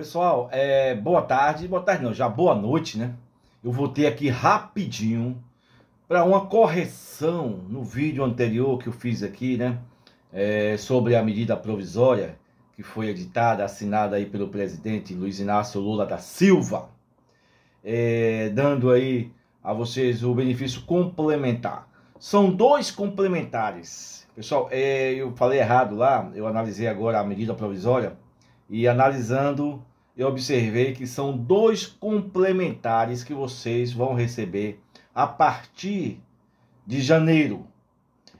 Pessoal, é, boa tarde, boa tarde não, já boa noite, né? Eu voltei aqui rapidinho para uma correção no vídeo anterior que eu fiz aqui, né? É, sobre a medida provisória que foi editada, assinada aí pelo presidente Luiz Inácio Lula da Silva, é, dando aí a vocês o benefício complementar. São dois complementares. Pessoal, é, eu falei errado lá, eu analisei agora a medida provisória e analisando eu observei que são dois complementares que vocês vão receber a partir de janeiro.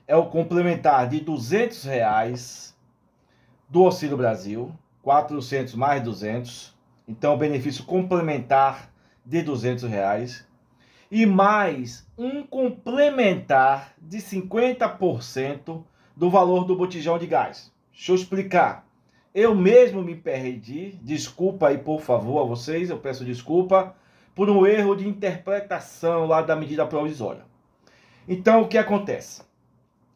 É o complementar de duzentos reais do Auxílio Brasil, 400 mais 200, então benefício complementar de duzentos reais e mais um complementar de 50% do valor do botijão de gás. Deixa eu explicar. Eu mesmo me perdi, desculpa aí por favor a vocês, eu peço desculpa por um erro de interpretação lá da medida provisória. Então o que acontece?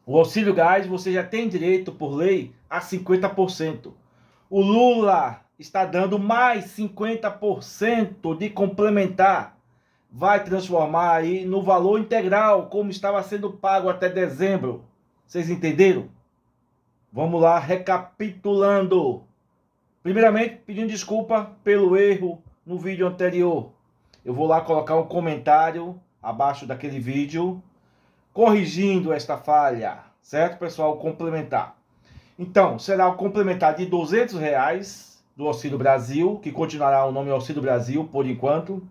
O auxílio gás você já tem direito por lei a 50%. O Lula está dando mais 50% de complementar. Vai transformar aí no valor integral como estava sendo pago até dezembro. Vocês entenderam? Vamos lá, recapitulando. Primeiramente, pedindo desculpa pelo erro no vídeo anterior. Eu vou lá colocar um comentário abaixo daquele vídeo corrigindo esta falha, certo, pessoal? Complementar. Então, será o complementar de 200 reais do Auxílio Brasil, que continuará o nome Auxílio Brasil por enquanto.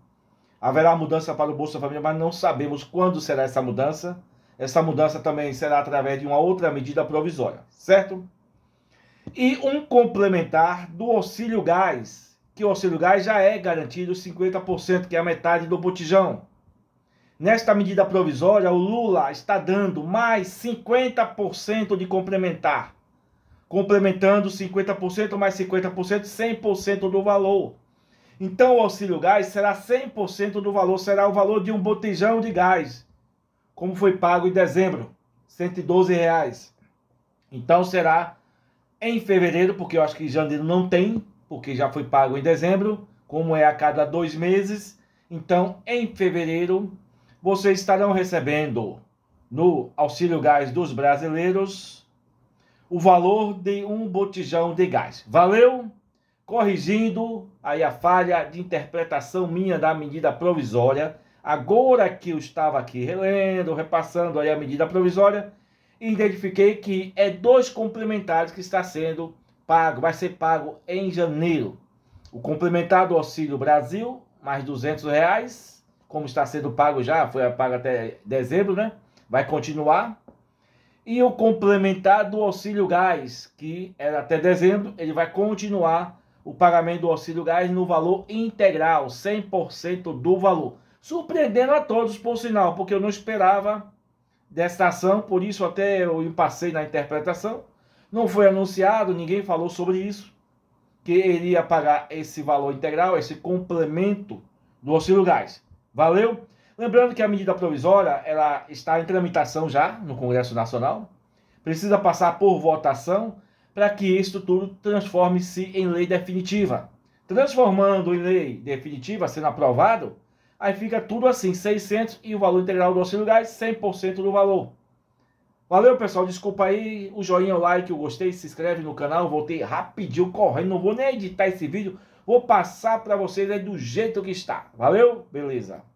Haverá mudança para o Bolsa Família, mas não sabemos quando será essa mudança. Essa mudança também será através de uma outra medida provisória, certo? E um complementar do auxílio gás, que o auxílio gás já é garantido 50%, que é a metade do botijão. Nesta medida provisória, o Lula está dando mais 50% de complementar, complementando 50% mais 50%, 100% do valor. Então o auxílio gás será 100% do valor, será o valor de um botijão de gás como foi pago em dezembro, 112 reais. Então será em fevereiro, porque eu acho que janeiro não tem, porque já foi pago em dezembro, como é a cada dois meses. Então, em fevereiro, vocês estarão recebendo no auxílio gás dos brasileiros o valor de um botijão de gás. Valeu? Corrigindo aí a falha de interpretação minha da medida provisória Agora que eu estava aqui relendo, repassando aí a medida provisória, identifiquei que é dois complementares que está sendo pago, vai ser pago em janeiro. O complementar do Auxílio Brasil, mais R$ reais, como está sendo pago já, foi pago até dezembro, né? Vai continuar. E o complementar do Auxílio Gás, que era até dezembro, ele vai continuar o pagamento do Auxílio Gás no valor integral, 100% do valor surpreendendo a todos, por sinal, porque eu não esperava desta ação, por isso até eu passei na interpretação. Não foi anunciado, ninguém falou sobre isso, que iria pagar esse valor integral, esse complemento do auxílio gás. Valeu? Lembrando que a medida provisória ela está em tramitação já no Congresso Nacional, precisa passar por votação para que isto tudo transforme-se em lei definitiva. Transformando em lei definitiva, sendo aprovado, Aí fica tudo assim, 600 e o valor integral do auxílio gás, 100% do valor. Valeu, pessoal. Desculpa aí o joinha, o like, o gostei, se inscreve no canal. Voltei rapidinho, correndo. Não vou nem editar esse vídeo. Vou passar para vocês aí do jeito que está. Valeu? Beleza.